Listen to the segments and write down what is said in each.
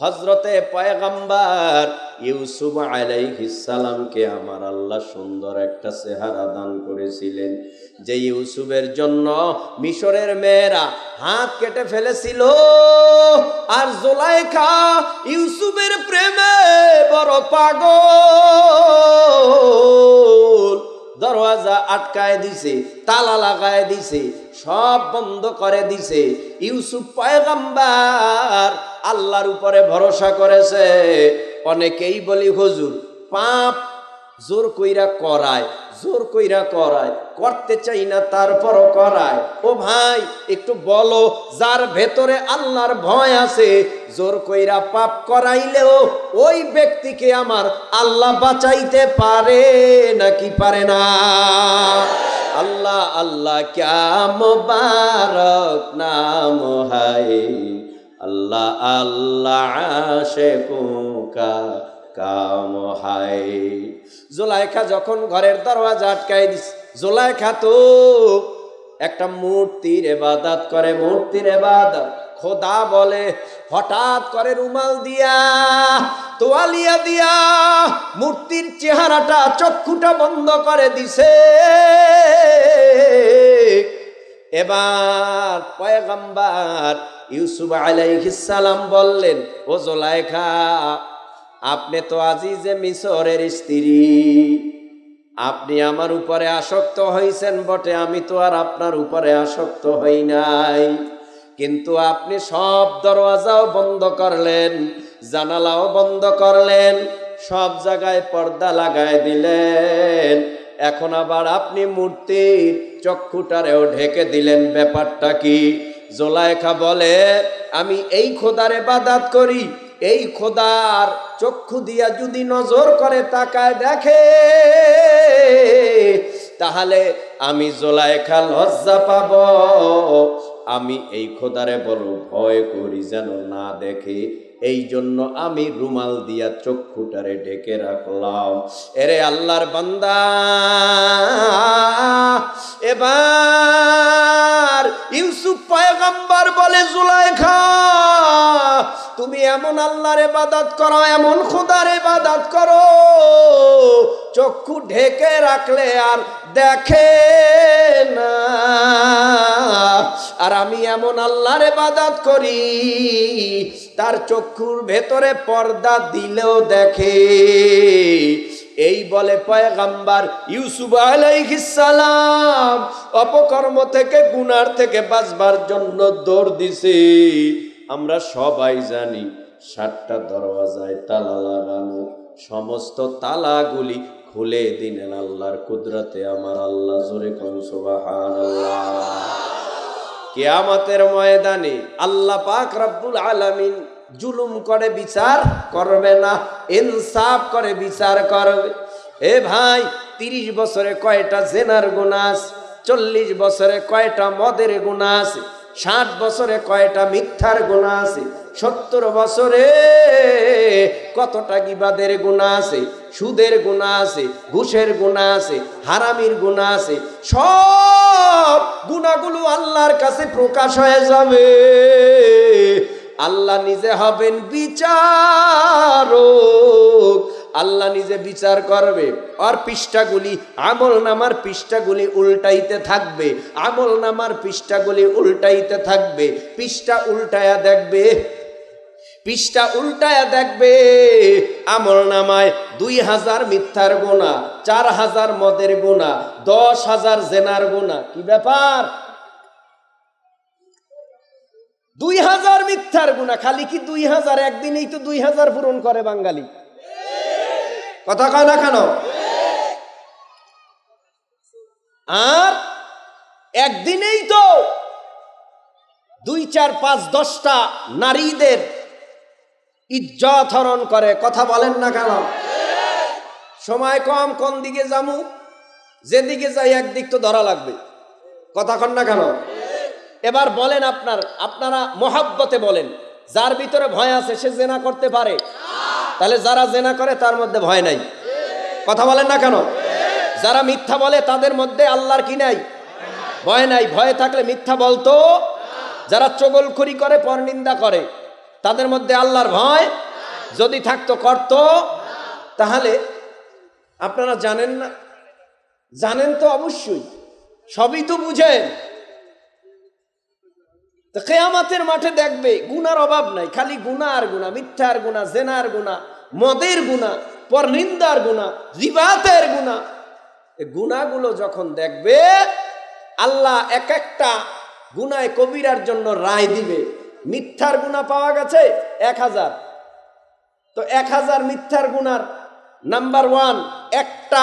হজরতে পয়গাম্বার ইউসুফ সালামকে আমার আল্লাহ সুন্দর একটা চেহারা দান করেছিলেন যে ইউসুফের জন্য মিশরের মেয়েরা হাত কেটে ফেলেছিল আর জোলাইখা ইউসুফের প্রেমে বড় পাগল দরওয়াজা আটকায় দিছে তালা লাগায় দিছে সব বন্ধ করে দিছে ইউসুফ পয়গাম্বার আল্লাহর উপরে ভরসা করেছে অনেকেই বলি হজুর পাপ জোর কইরা করায় জোর কইরা করায় করতে চাই না তারপরও করায় ও ভাই একটু বলো যার ভেতরে আল্লাহর ভয় আছে জোর কইরা পাপ করাইলেও ওই ব্যক্তিকে আমার আল্লাহ বাঁচাইতে পারে নাকি পারে না আল্লাহ আল্লাহ কাম বারক নাম হাই আল্লাহ আল্লাহ সে কুকা কাম হাই জোলাইখা যখন ঘরের দরওয়াজা আটকাই দিস জোলাইখা তো একটা মূর্তির এবাদাত করে মূর্তির এবাদাত খোদা বলে হঠাৎ করে রুমাল দিয়া তোয়ালিয়া দিয়া মূর্তির চেহারাটা চক্ষুটা বন্ধ করে দিছে এবার পয়গাম্বার ইউসুফ সালাম বললেন ও জোলাইখা আপনি তো আজিজে মিশরের স্ত্রী আপনি আমার উপরে আসক্ত হইছেন বটে আমি তো আর আপনার উপরে আসক্ত হই নাই কিন্তু আপনি সব দরওয়াজাও বন্ধ করলেন জানালাও বন্ধ করলেন সব জায়গায় পর্দা লাগায় দিলেন এখন আবার আপনি মূর্তি চক্ষুটারেও ঢেকে দিলেন ব্যাপারটা কি জোলায়খা বলে আমি এই খোদারে বাদাত করি এই খোদার চক্ষু দিয়া যদি নজর করে তাকায় দেখে তাহলে আমি জোলায়খা লজ্জা পাব আমি এই খোদারে বড় ভয় করি যেন না দেখে এই জন্য আমি রুমাল দিয়া চক্ষুটারে ডেকে রাখলাম এরে আল্লাহর বান্দা এবার ইউসুফ পয়গম্বর বলে জুলাইখা তুমি এমন আল্লাহর ইবাদত করো এমন খুদার ইবাদত করো চক্ষু ঢেকে রাখলে আর দেখে না আর আমি এমন আল্লাহর ইবাদত করি তার চক্ষুর ভেতরে পর্দা দিলেও দেখে এই বলে পয়গাম্বার ইউসুফ আলাইহিসালাম অপকর্ম থেকে গুনার থেকে বাঁচবার জন্য দৌড় দিছে আমরা সবাই জানি সাতটা দরওয়াজায় তালা লাগানো সমস্ত তালাগুলি খুলে দিলেন আল্লাহর কুদরতে আমার আল্লাহ জোরে কেয়ামতের ময়দানে আল্লাহ পাক রব্বুল আলামিন জুলুম করে বিচার করবে না ইনসাফ করে বিচার করবে এ ভাই তিরিশ বছরে কয়টা জেনার গুণাস চল্লিশ বছরে কয়টা মদের গুণাস ষাট বছরে কয়টা মিথ্যার গোনা আছে সত্তর বছরে কতটা গিবাদের গুণা আছে সুদের গুণা আছে ঘুষের গুণা আছে হারামির গুণা আছে সব গুণাগুলো আল্লাহর কাছে প্রকাশ হয়ে যাবে আল্লাহ নিজে হবেন বিচারক আল্লাহ নিজে বিচার করবে আর পৃষ্ঠাগুলি আমল নামার পৃষ্ঠাগুলি উল্টাইতে থাকবে আমল নামার পৃষ্ঠাগুলি উল্টাইতে থাকবে পৃষ্ঠা উল্টায়া দেখবে পৃষ্ঠা উল্টায়া দেখবে আমল নামায় দুই হাজার মিথ্যার গোনা চার হাজার মদের গোনা দশ হাজার জেনার গোনা কি ব্যাপার দুই হাজার মিথ্যার গুণা খালি কি দুই হাজার একদিনেই তো দুই হাজার পূরণ করে বাঙালি কথা কয় না কেন আর একদিনেই তো দুই চার পাঁচ দশটা নারীদের ইজ্জত হরণ করে কথা বলেন না কেন সময় কম কোন দিকে যাবো যেদিকে যাই একদিক তো ধরা লাগবে কথা কন না কেন এবার বলেন আপনার আপনারা মহাব্বতে বলেন যার ভিতরে ভয় আছে সে জেনা করতে পারে তাহলে যারা জেনা করে তার মধ্যে ভয় নাই কথা বলেন না কেন যারা মিথ্যা বলে তাদের মধ্যে আল্লাহর কি নাই ভয় নাই ভয়ে থাকলে মিথ্যা বলতো যারা চগলখুরি করে পরনিন্দা করে তাদের মধ্যে আল্লাহর ভয় যদি থাকতো করত তাহলে আপনারা জানেন না জানেন তো অবশ্যই সবই তো বুঝেন তো কেয়ামাতের মাঠে দেখবে গুনার অভাব নাই খালি গুণা আর গুণা মিথ্যার গুণা জেনার গুণা মদের গুণা পর নিন্দার গুণা রিবাতের গুণা গুণাগুলো যখন দেখবে আল্লাহ এক একটা গুনায় কবিরার জন্য রায় দিবে মিথ্যার গুণা পাওয়া গেছে এক হাজার তো এক হাজার মিথ্যার গুণার নাম্বার ওয়ান একটা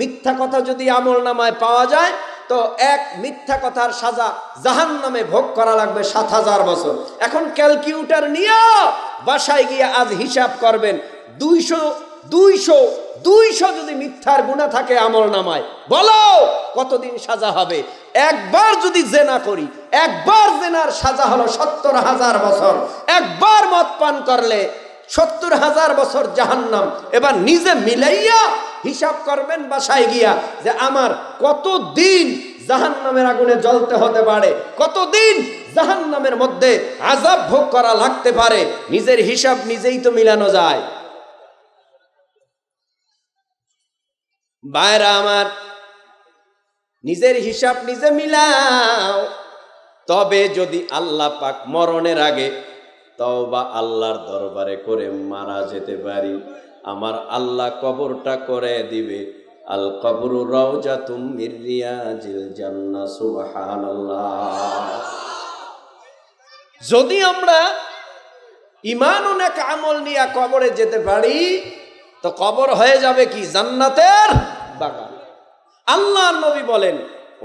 মিথ্যা কথা যদি আমল নামায় পাওয়া যায় তো এক মিথ্যা কথার সাজা জাহান নামে ভোগ করা লাগবে সাত হাজার বছর এখন ক্যালকিউটার নিয়ে বাসায় গিয়ে আজ হিসাব করবেন দুইশো দুইশো দুইশো যদি মিথ্যার গুণা থাকে আমল নামায় বলো কতদিন সাজা হবে একবার যদি জেনা করি একবার জেনার সাজা হলো সত্তর হাজার বছর একবার মদ পান করলে সত্তর হাজার বছর জাহান্নাম এবার নিজে মিলাইয়া হিসাব করবেন বাসায় গিয়া যে আমার কত দিন জাহান নামের আগুনে জ্বলতে হতে পারে কতদিন জাহান নামের মধ্যে আজাব ভোগ করা লাগতে পারে নিজের হিসাব নিজেই তো মিলানো যায় বাইরা আমার নিজের হিসাব নিজে মিলাও তবে যদি আল্লাহ পাক মরণের আগে বা আল্লাহর দরবারে করে মারা যেতে পারি আমার আল্লাহ কবরটা করে দিবে আল কবরু রওজা জান্না যদি আমরা ইমান অনেক আমল নিয়ে কবরে যেতে পারি তো কবর হয়ে যাবে কি জান্নাতের বাগান আল্লাহ নবী বলেন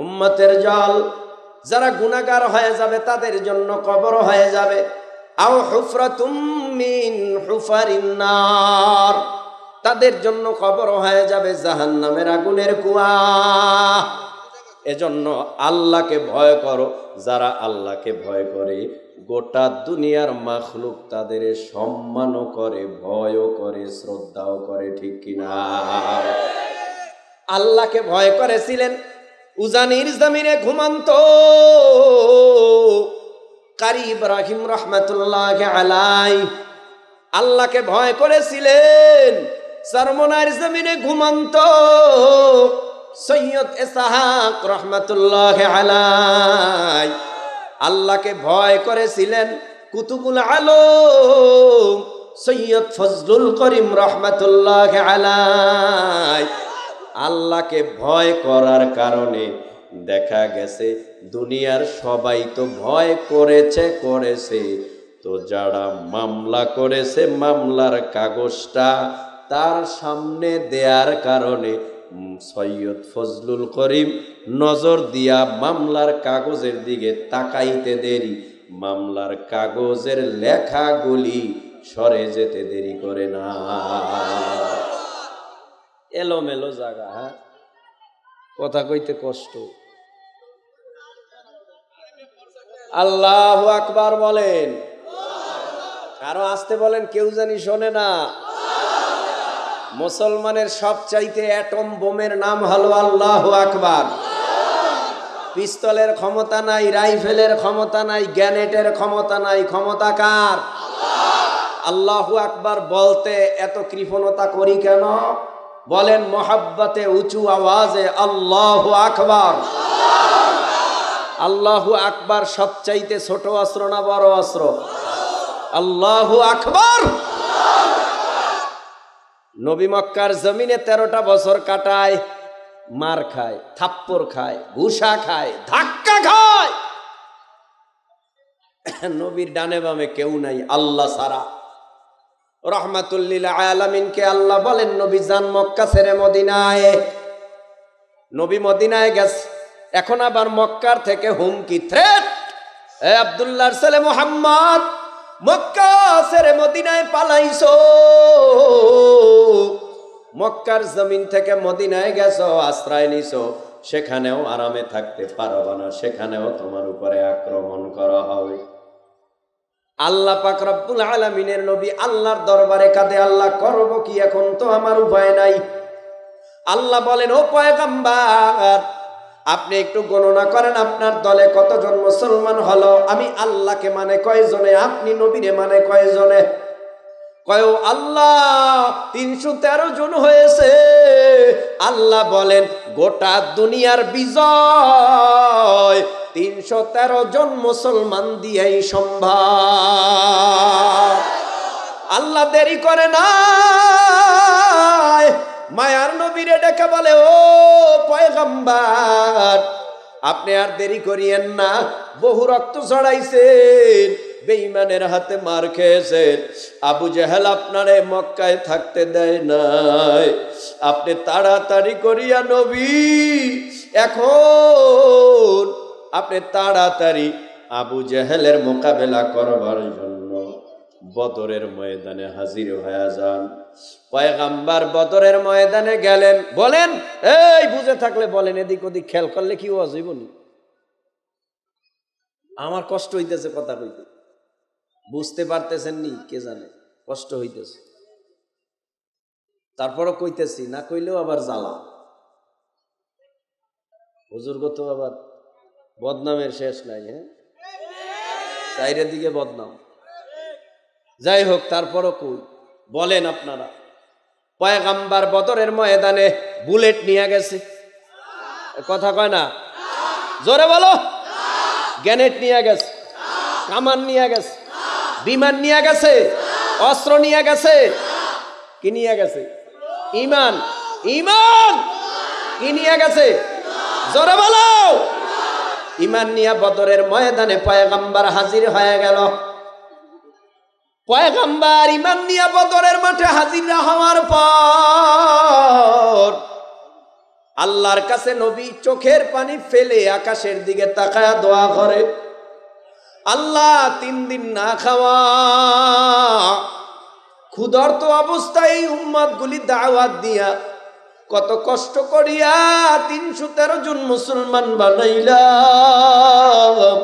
উম্মতের জল যারা গুণাগার হয়ে যাবে তাদের জন্য কবর হয়ে যাবে আও হুফরাতুম মিন হুফারিন্নার তাদের জন্য খবর হয়ে যাবে জাহান্নামের আগুনের কুয়া এজন্য আল্লাহকে ভয় করো যারা আল্লাহকে ভয় করে গোটা দুনিয়ার মাখলুক তাদের সম্মানও করে ভয়ও করে শ্রদ্ধাও করে ঠিক কিনা আল্লাহকে ভয় করেছিলেন উজানির জামিনে ঘুমান্ত কারি ইব্রাহিম রহমাতুল্লাহ আলাই আল্লাহকে ভয় করেছিলেন সরমনার জমিনে ঘুমন্ত সৈয়দ এসাহাক রহমাতুল্লাহ আলাই আল্লাহকে ভয় করেছিলেন কুতুবুল আলো সৈয়দ ফজলুল করিম রহমাতুল্লাহ আলাই আল্লাহকে ভয় করার কারণে দেখা গেছে দুনিয়ার সবাই তো ভয় করেছে করেছে তো যারা মামলা করেছে মামলার কাগজটা তার সামনে দেয়ার কারণে সৈয়দ ফজলুল করিম নজর দিয়া মামলার কাগজের দিকে তাকাইতে দেরি মামলার কাগজের লেখাগুলি সরে যেতে দেরি করে না এলোমেলো জায়গা হ্যাঁ কথা কইতে কষ্ট আল্লাহ আকবার বলেন আরো আসতে বলেন কেউ জানি শোনে না মুসলমানের সবচাইতে অ্যাটম বোমের নাম হলো আল্লাহ আকবার পিস্তলের ক্ষমতা নাই রাইফেলের ক্ষমতা নাই গ্যানেটের ক্ষমতা নাই ক্ষমতা কার আল্লাহু আকবার বলতে এত কৃপণতা করি কেন বলেন মহাব্বতে উঁচু আওয়াজে আল্লাহ আকবার আল্লাহ আকবার সবচাইতে ছোট অস্ত্র না বড় অস্ত্র আল্লাহ আকবার নবী মক্কার জমিনে তেরোটা বছর কাটায় মার খায় থাপ্পর খায় ঘুষা খায় ধাক্কা খায় নবীর ডানে বামে কেউ নাই আল্লাহ সারা রহমাতুল্লিলা আলামিনকে আল্লাহ বলেন নবী যান মক্কা ছেড়ে মদিনায় নবী মদিনায় গেছে এখন আবার মক্কার থেকে হুমকি থ্রেট এ আবদুল্লাহর ছেলে মোহাম্মদ মক্কা ছেড়ে মদিনায় পালাইছ মক্কার জমিন থেকে মদিনায় গেছ আশ্রয় নিছ সেখানেও আরামে থাকতে পারবা না সেখানেও তোমার উপরে আক্রমণ করা হবে আল্লাহ পাক রব্বুল আলামিনের নবী আল্লাহর দরবারে কাঁদে আল্লাহ করব কি এখন তো আমার উপায় নাই আল্লাহ বলেন ও পয়গাম্বার আপনি একটু গণনা করেন আপনার দলে কতজন মুসলমান হলো আমি আল্লাহকে মানে কয়জনে আপনি নবীরে মানে কয়জনে কয় আল্লাহ তিনশো তেরো জন হয়েছে আল্লাহ বলেন গোটা দুনিয়ার বিজয় তিনশো তেরো জন মুসলমান দিয়েই সম্ভব আল্লাহ দেরি করে না মায়ার নবীরে ডেকে বলে ও পয়গম্বার আপনি আর দেরি করিয়েন না বহু রক্ত ছড়াইছেন বেইমানের হাতে মার খেয়েছেন আবু জাহেল আপনারে মক্কায় থাকতে দেয় নাই আপনি তাড়াতাড়ি করিয়া নবী এখন আপনি তাড়াতাড়ি আবু জাহেলের মোকাবেলা করবার জন্য বদরের ময়দানে হাজির হয়ে যান পয়গাম্বার বদরের ময়দানে গেলেন বলেন এই বুঝে থাকলে বলেন এদিক ওদিক খেল করলে কি হওয়া জীবনী আমার কষ্ট হইতেছে কথা কইতে বুঝতে পারতেছেন নি কে জানে কষ্ট হইতেছে তারপরও কইতেছি না কইলেও আবার জ্বালা হুজুর গত আবার বদনামের শেষ নাই হ্যাঁ চাইরের দিকে বদনাম যাই হোক তারপরও কই বলেন আপনারা পয়গাম্বার বদরের ময়দানে বুলেট নিয়ে গেছে কথা কয় না জোরে বলো গ্যানেট নিয়ে গেছে কামান নিয়ে গেছে বিমান নিয়ে গেছে অস্ত্র নিয়ে গেছে কি নিয়ে গেছে ইমান ইমান কি নিয়ে গেছে জোরে বলো ইমান নিয়া বদরের ময়দানে পয়গাম্বার হাজির হয়ে গেল পয়গাম্বার ইমান নিয়া বদরের মাঠে হাজির হওয়ার পর আল্লাহর কাছে নবী চোখের পানি ফেলে আকাশের দিকে তাকায়া দোয়া করে আল্লাহ তিন দিন না খাওয়া ক্ষুধার্ত অবস্থায় উম্মাদ গুলি দাওয়াত দিয়া কত কষ্ট করিয়া তিনশো তেরো জন মুসলমান বানাইলাম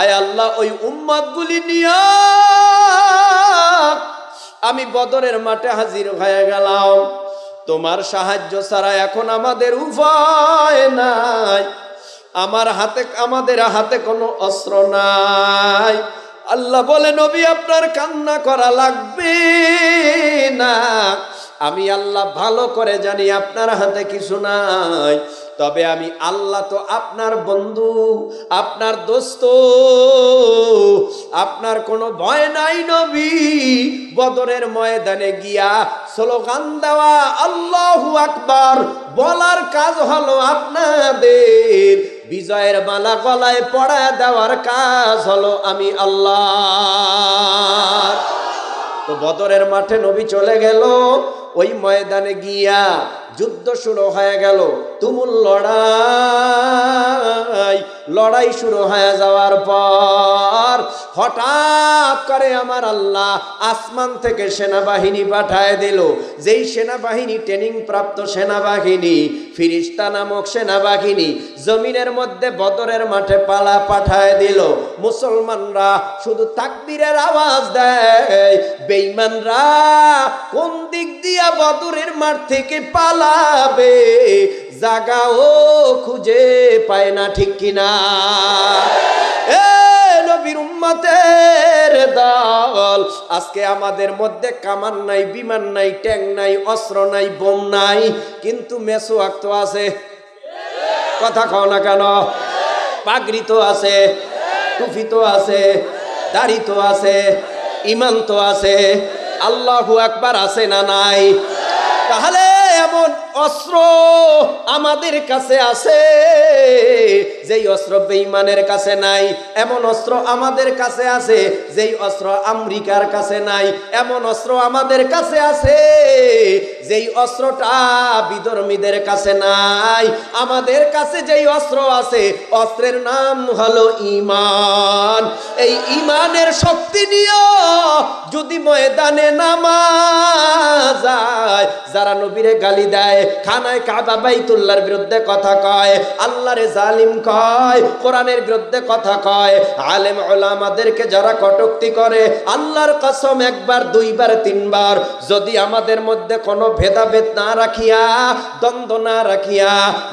আয় আল্লাহ ওই উম্মত গুলি নিয়া আমি বদরের মাঠে হাজির হয়ে গেলাম তোমার সাহায্য ছাড়া এখন আমাদের উপায় নাই আমার হাতে আমাদের হাতে কোনো অস্ত্র নাই আল্লাহ বলে নবী আপনার কান্না করা লাগবে না আমি আল্লাহ ভালো করে জানি আপনার হাতে কিছু নাই তবে আমি আল্লাহ তো আপনার বন্ধু আপনার দোস্ত আপনার কোনো ভয় নাই নবী বদরের ময়দানে গিয়া স্লোগান দেওয়া আল্লাহ আকবার বলার কাজ হলো আপনাদের বিজয়ের মালা গলায় পড়া দেওয়ার কাজ হলো আমি আল্লাহ তো বদরের মাঠে নবী চলে গেল ওই ময়দানে গিয়া যুদ্ধ শুরু হয়ে গেল তুমুল লড়াই লড়াই শুরু হয়ে যাওয়ার পর হঠাৎ করে আমার আল্লাহ আসমান থেকে সেনাবাহিনী পাঠায় দিল যেই সেনাবাহিনী ট্রেনিং প্রাপ্ত সেনাবাহিনী ফিরিস্তা নামক সেনাবাহিনী জমিনের মধ্যে বদরের মাঠে পালা পাঠায় দিল মুসলমানরা শুধু তাকবীরের আওয়াজ দেয় বেঈমানরা কোন দিক দিয়া বদরের মাঠ থেকে পালাবে ও খুঁজে পায় না ঠিক কিনা এ নবীর উম্মতের দল আজকে আমাদের মধ্যে কামান নাই বিমান নাই ট্যাং নাই অস্ত্র নাই বোম নাই কিন্তু মেসো আক্ত আছে কথা কও না কেন পাগড়ি তো আছে টুফি তো আছে দাড়ি তো আছে ইমান তো আছে আল্লাহু আকবার আছে না নাই তাহলে এমন অস্ত্র আমাদের কাছে আছে যেই অস্ত্র বেইমানের কাছে নাই এমন অস্ত্র আমাদের কাছে আছে যেই অস্ত্র আমেরিকার কাছে নাই এমন অস্ত্র আমাদের কাছে আছে যেই অস্ত্রটা বিধর্মীদের কাছে নাই আমাদের কাছে যেই অস্ত্র আছে অস্ত্রের নাম হলো ইমান এই ইমানের শক্তি নিয়ে যদি ময়দানে নামা যায় যারা নবীরে গালি দেয় খানায় কাবা বিরুদ্ধে কথা কয় আল্লাহরে জালিম কয় কোরআনের বিরুদ্ধে কথা কয় আলেম যারা কটুক্তি করে আল্লাহর কসম একবার দুইবার তিনবার যদি আমাদের মধ্যে কোনো ভেদাভেদ না রাখিয়া দ্বন্দ্ব না রাখিয়া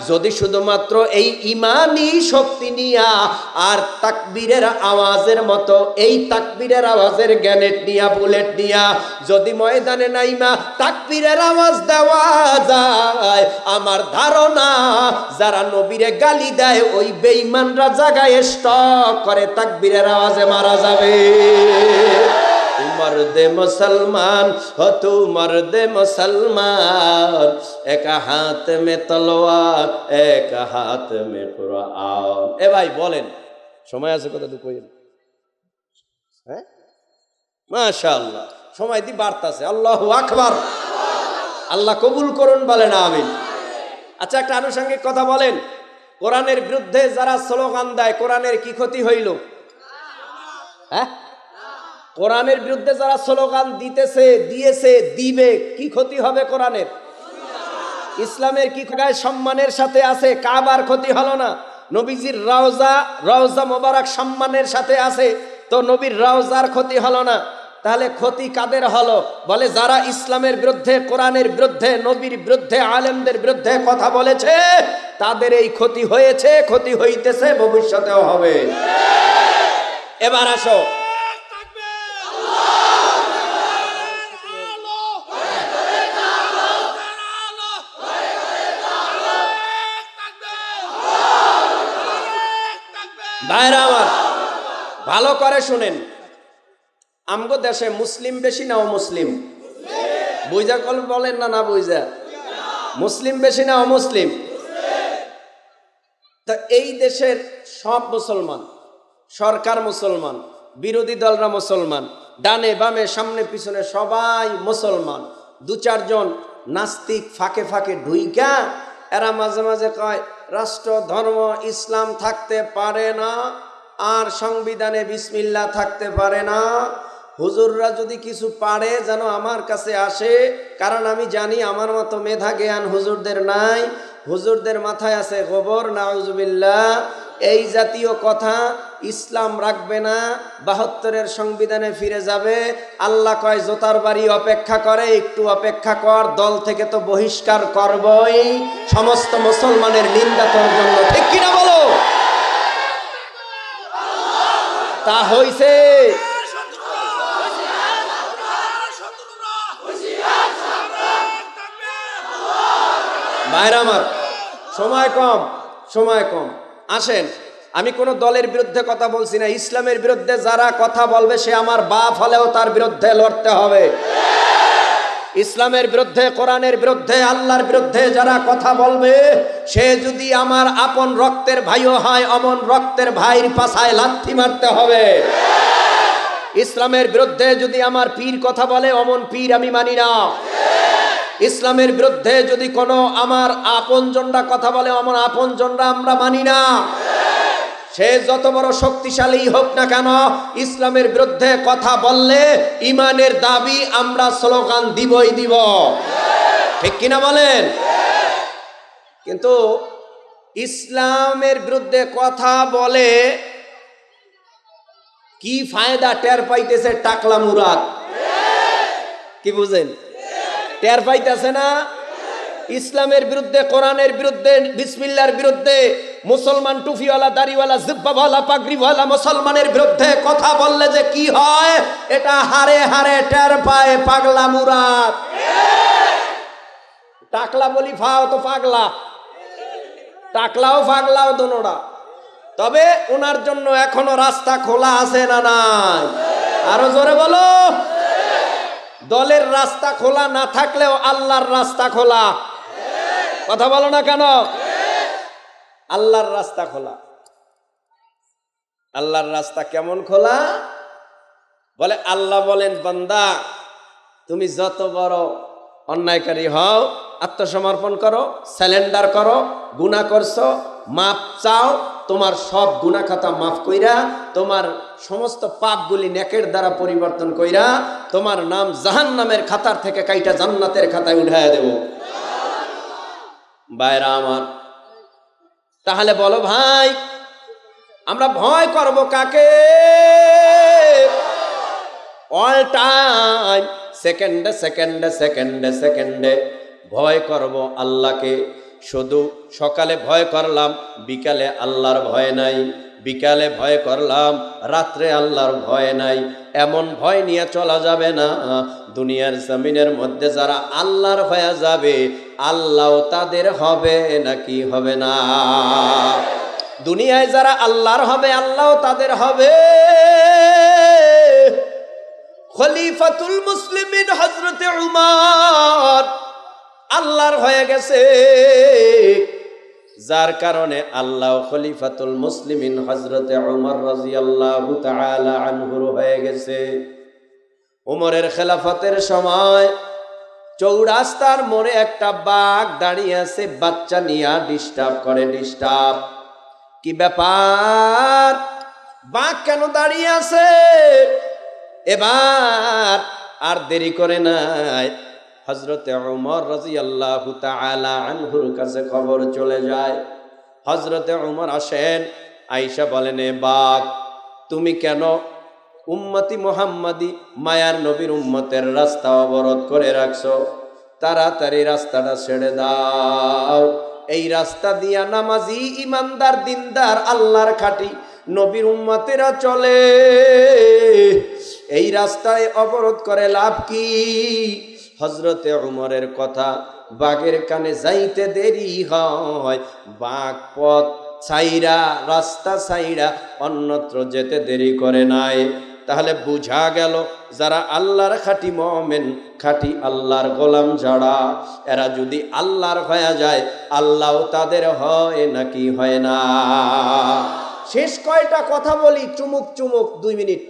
যদি শুধুমাত্র এই ইমানই শক্তি নিয়া আর তাকবীরের আওয়াজের মতো এই তাকবীরের আওয়াজের গ্যানেট নিয়া বুলেট নিয়া যদি ময়দানে নাইমা তাকবীরের আওয়াজ দেওয়া যায় যায় আমার ধারণা যারা নবীরে গালি দেয় ওই বেইমানরা জায়গায় স্টক করে তাকবীরের আওয়াজে মারা যাবে मर्द মুসলমান হো তুমর দে মুসলমান এক হাত মে তলোয়ার এক হাত মে कुरान এ ভাই বলেন সময় আছে কথা তো কইেন হ্যাঁ মাশাআল্লাহ সময় দি বার্তা আছে আল্লাহু আকবার আল্লাহ কবুল করুন বলেন আমিন আচ্ছা একটা আনুষঙ্গিক কথা বলেন কোরআনের বিরুদ্ধে যারা স্লোগান দেয় কোরআনের কি ক্ষতি হইল হ্যাঁ কোরআনের বিরুদ্ধে যারা স্লোগান দিতেছে দিয়েছে দিবে কি ক্ষতি হবে কোরআনের ইসলামের কি গায়ে সম্মানের সাথে আছে কাবার ক্ষতি হলো না নবীজির রাউজা রাউজা মোবারক সম্মানের সাথে আছে তো নবীর রাউজার ক্ষতি হলো না তাহলে ক্ষতি কাদের হলো বলে যারা ইসলামের বিরুদ্ধে কোরআনের বিরুদ্ধে নবীর বিরুদ্ধে আলেমদের বিরুদ্ধে কথা বলেছে তাদের এই ক্ষতি হয়েছে ক্ষতি হইতেছে ভবিষ্যতেও হবে এবার আসো ভালো করে শুনেন আমগো দেশে মুসলিম বেশি না অমুসলিম বইজা কল বলেন না না বুঝা মুসলিম বেশি না অমুসলিম তা এই দেশের সব মুসলমান সরকার মুসলমান বিরোধী দলরা মুসলমান ডানে বামে সামনে পিছনে সবাই মুসলমান দু চারজন নাস্তিক ফাঁকে ফাঁকে ঢুইকা এরা মাঝে মাঝে কয় রাষ্ট্র ধর্ম ইসলাম থাকতে পারে না আর সংবিধানে বিসমিল্লা থাকতে পারে না হুজুররা যদি কিছু পারে যেন আমার কাছে আসে কারণ আমি জানি আমার মতো মেধা জ্ঞান হুজুরদের নাই হুজুরদের মাথায় আছে গোবর নাউজুবিল্লা এই জাতীয় কথা ইসলাম রাখবে না বাহাত্তরের সংবিধানে ফিরে যাবে আল্লাহ কয় জোতার বাড়ি অপেক্ষা করে একটু অপেক্ষা কর দল থেকে তো বহিষ্কার করবই সমস্ত মুসলমানের নিন্দা তোর জন্য ঠিক কিনা বলো তা হইছে ভাইরা আমার সময় কম সময় কম আসেন আমি কোনো দলের বিরুদ্ধে কথা বলছি না ইসলামের বিরুদ্ধে যারা কথা বলবে সে আমার বাপ হলেও তার বিরুদ্ধে লড়তে হবে ইসলামের বিরুদ্ধে কোরআনের বিরুদ্ধে আল্লাহর বিরুদ্ধে যারা কথা বলবে সে যদি আমার আপন রক্তের ভাইও হয় অমন রক্তের ভাইয়ের পাশায় লাথি মারতে হবে ইসলামের বিরুদ্ধে যদি আমার পীর কথা বলে অমন পীর আমি মানি না ইসলামের বিরুদ্ধে যদি কোনো আমার আপনজনরা কথা বলে আমার আপনজনরা আমরা মানি না সে যত বড় শক্তিশালী হোক না কেন ইসলামের বিরুদ্ধে কথা বললে ইমানের দাবি আমরা স্লোগান দিবই দিব ঠিক কিনা বলেন কিন্তু ইসলামের বিরুদ্ধে কথা বলে কি ফায়দা টের পাইতেছে টাকলা মুরাদ কি বুঝেন টের পাইতেছে না ইসলামের বিরুদ্ধে কোরআনের বিরুদ্ধে বিসমিল্লার বিরুদ্ধে মুসলমান টুফিওয়ালা দাড়িওয়ালা জিব্বাওয়ালা পাগড়িওয়ালা মুসলমানের বিরুদ্ধে কথা বললে যে কি হয় এটা হারে হারে টের পায় পাগলা মুরাদ টাকলা বলি ফাও তো পাগলা টাকলাও পাগলাও দোনোরা তবে ওনার জন্য এখনো রাস্তা খোলা আছে না নাই আরো জোরে বলো দলের রাস্তা খোলা না থাকলেও আল্লাহর রাস্তা খোলা কথা বলো না কেন আল্লাহর রাস্তা খোলা আল্লাহর রাস্তা কেমন খোলা বলে আল্লাহ বলেন বন্দা তুমি যত বড় অন্যায়কারী হও আত্মসমর্পণ করো স্যালেন্ডার করো গুণা করছো মাপ চাও তোমার সব গুণা খাতা মাফ কইরা তোমার সমস্ত পাপগুলি নেকের দ্বারা পরিবর্তন কইরা তোমার নাম জাহান নামের খাতার থেকে কাইটা জান্নাতের খাতায় উঠায় দেব বাইরা আমার তাহলে বলো ভাই আমরা ভয় করব কাকে অল টাইম সেকেন্ডে সেকেন্ডে সেকেন্ডে সেকেন্ডে ভয় করব আল্লাহকে শুধু সকালে ভয় করলাম বিকালে আল্লাহর ভয় নাই বিকালে ভয় করলাম রাত্রে আল্লাহর ভয় নাই এমন ভয় নিয়ে চলা যাবে না দুনিয়ার জমিনের মধ্যে যারা আল্লাহর হয়ে যাবে আল্লাহ তাদের হবে নাকি হবে না দুনিয়ায় যারা আল্লাহর হবে আল্লাহ তাদের হবে খলিফাতুল মুসলিম হজরতে উমার আল্লাহর হয়ে গেছে যার কারণে আল্লাহ খলিফাতুল মুসলিমিন হজরতে উমর রাজি আল্লাহ আনহুর হয়ে গেছে উমরের খেলাফতের সময় চৌরাস্তার মোড়ে একটা বাঘ দাঁড়িয়ে আছে বাচ্চা নিয়ে ডিস্টার্ব করে ডিস্টার্ব কি ব্যাপার বাঘ কেন দাঁড়িয়ে আছে এবার আর দেরি করে নাই হজরতে উমর রাজি আল্লাহ আনহুর কাছে খবর চলে যায় হজরতে উমর আসেন আইসা বলেন এ বাঘ তুমি কেন উম্মতি মোহাম্মদি মায়ার নবীর উম্মতের রাস্তা অবরোধ করে রাখছো তাড়াতাড়ি রাস্তাটা ছেড়ে দাও এই রাস্তা দিয়া নামাজি ইমানদার দিনদার আল্লাহর খাটি নবীর উম্মতেরা চলে এই রাস্তায় অবরোধ করে লাভ কি হজরতে উমরের কথা বাঘের কানে যাইতে দেরি হয় বাঘ পথ ছাইরা রাস্তা ছাইরা অন্যত্র যেতে দেরি করে নাই তাহলে বুঝা গেল যারা আল্লাহর খাটি মমেন খাটি আল্লাহর গোলাম ঝাড়া এরা যদি আল্লাহর হয়ে যায় আল্লাহ তাদের হয় নাকি হয় না শেষ কয়টা কথা বলি চুমুক চুমুক দুই মিনিট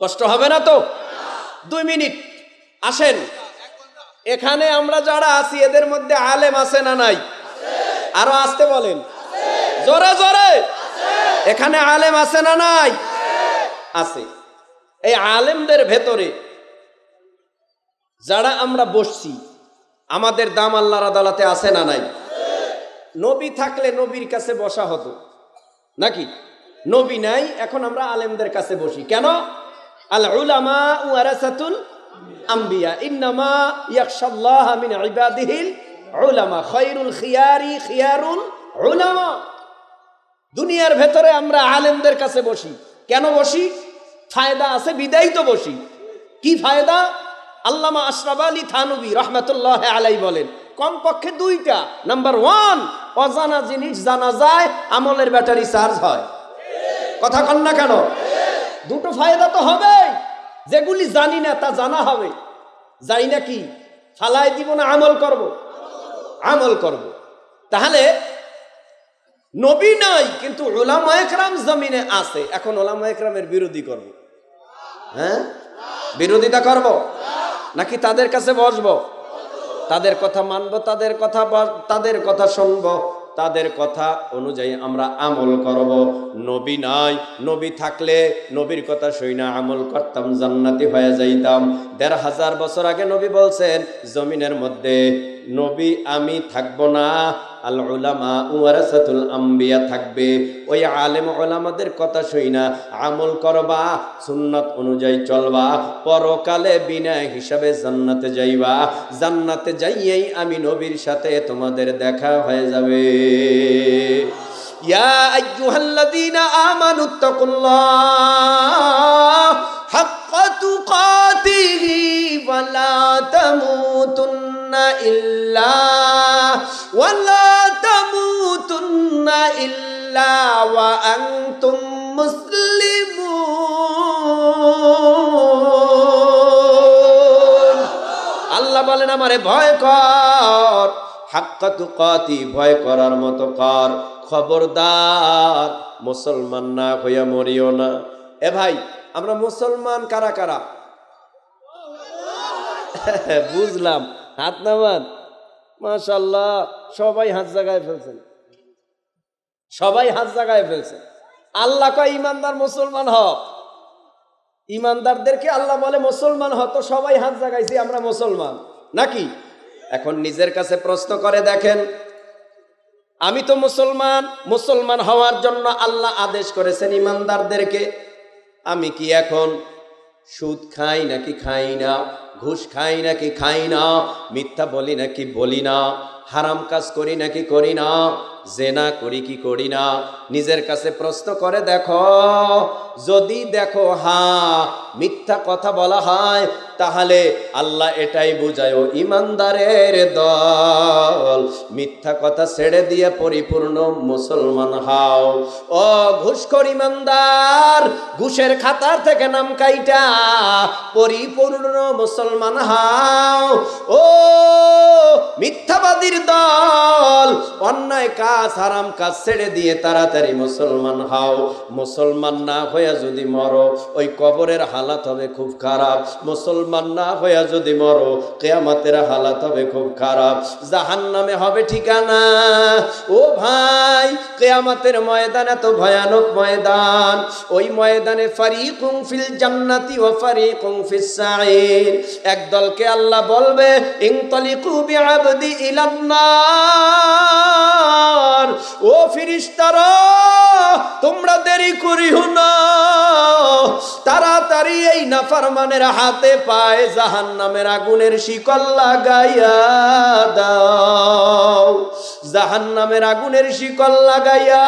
কষ্ট হবে না তো দুই মিনিট আসেন এখানে আমরা যারা আছি এদের মধ্যে আলেম আছে না নাই আরো আসতে বলেন জোরে জোরে এখানে আলেম আছে না নাই আছে এই আলেমদের ভেতরে যারা আমরা বসছি আমাদের দাম আল্লাহর আদালতে আছে না নাই নবী থাকলে নবীর কাছে বসা হতো নাকি নবী নাই এখন আমরা আলেমদের কাছে বসি কেন আল্লাহ উলামা ওয়ারাসাতুল আম্বিয়া খিয়ারি খিয়ারুল দুনিয়ার ভেতরে আমরা আলেমদের কাছে বসি কেন বসি ফায়দা আছে বিদায় তো বসি কি ফায়দা আল্লামা আশরাফ আলী থানবী রহমতুল্লাহ আলাই বলেন কমপক্ষে দুইটা নাম্বার ওয়ান অজানা জিনিস জানা যায় আমলের ব্যাটারি চার্জ হয় কথা কন না কেন দুটো ফায়দা তো হবেই যেগুলি জানি না তা জানা হবে জানি না কি ফালাই দিব না আমল করব আমল করব তাহলে নবী নাই কিন্তু ওলামায়করাম জমিনে আছে এখন ওলামায়করামের বিরোধী করব হ্যাঁ বিরোধিতা করব নাকি তাদের কাছে বসবো তাদের কথা মানব তাদের কথা তাদের কথা শুনবো তাদের কথা অনুযায়ী আমরা আমল করব নবী নাই নবী থাকলে নবীর কথা শুই না আমল করতাম জান্নাতি হয়ে যাইতাম দেড় হাজার বছর আগে নবী বলছেন জমিনের মধ্যে নবী আমি থাকব না আল ওলামা ওয়ারাসাতুল আম্বিয়া থাকবে ওই আলেম ওলামাদের কথা শুই না আমল করবা সুন্নত অনুযায়ী চলবা পরকালে বিনা হিসাবে জান্নাতে যাইবা জান্নাতে যাইয়েই আমি নবীর সাথে তোমাদের দেখা হয়ে যাবে ইয়া আইয়ুহাল্লাযীনা আমানুত্তাকুল্লাহ حق تقاته ولا تموتن إلا ولا تموتن إلا وأنتم مسلمون আল্লাহ বলেন আমারে ভয় কর হাক্কা তুকাতি ভয় করার মতো কর খবরদার মুসলমান না হইয়া মরিও না এ ভাই আমরা মুসলমান কারা কারা বুঝলাম হাত নামান মাশাল্লাহ সবাই হাত জাগায় ফেলছেন সবাই হাত জাগায় ফেলছেন আল্লাহ কয় ইমানদার মুসলমান হ ইমানদারদেরকে আল্লাহ বলে মুসলমান হ তো সবাই হাত জাগাইছি আমরা মুসলমান নাকি এখন নিজের কাছে প্রশ্ন করে দেখেন আমি তো মুসলমান মুসলমান হওয়ার জন্য আল্লাহ আদেশ করেছেন ইমানদারদেরকে আমি কি এখন সুদ খাই নাকি খাই না ঘুষ খাই নাকি খাই না মিথ্যা বলি নাকি বলি না হারাম কাজ করি নাকি করি না জেনা করি কি করি না নিজের কাছে প্রশ্ন করে দেখো যদি দেখো হা মিথ্যা কথা বলা হয় তাহলে আল্লাহ এটাই বুঝায় ও ইমানদারের দল মিথ্যা কথা ছেড়ে দিয়ে পরিপূর্ণ মুসলমান হাও ও ঘুষখোর ইমানদার ঘুষের খাতার থেকে নাম কাইটা পরিপূর্ণ মুসলমান হাও ও মিথ্যাবাদীর বিরোধী দল অন্যায় কাজ হারাম কাজ ছেড়ে দিয়ে তাড়াতাড়ি মুসলমান হও মুসলমান না হইয়া যদি মরো ওই কবরের হালাত হবে খুব খারাপ মুসলমান না হইয়া যদি মরো কেয়ামাতের হালাত হবে খুব খারাপ জাহান নামে হবে ঠিকানা ও ভাই কেয়ামাতের ময়দান এত ভয়ানক ময়দান ওই ময়দানে ফারি ফিল জান্নাতি ও ফারি ফিস একদলকে আল্লাহ বলবে ইংতলি কুবি আবদি ইলান না ও ফিরিস্তার তোমরা দেরি করিও না তাড়াতাড়ি এই নাফারমানের হাতে পায় জাহান নামের আগুনের শিকল লাগাইয়া দাও জাহান নামের আগুনের শিকল লাগাইয়া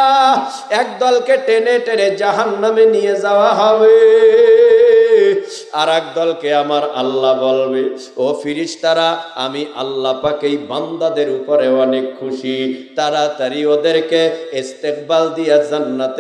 একদলকে টেনে টেনে জাহান নামে নিয়ে যাওয়া হবে আর এক দলকে আমার আল্লাহ বলবে ও ফিরিস্তারা আমি আল্লাহ পাকেই বান্দাদের উপরে অনেক খুশি তাড়াতাড়ি ওদেরকে ইস্তেকবাল দিয়া জান্নাতে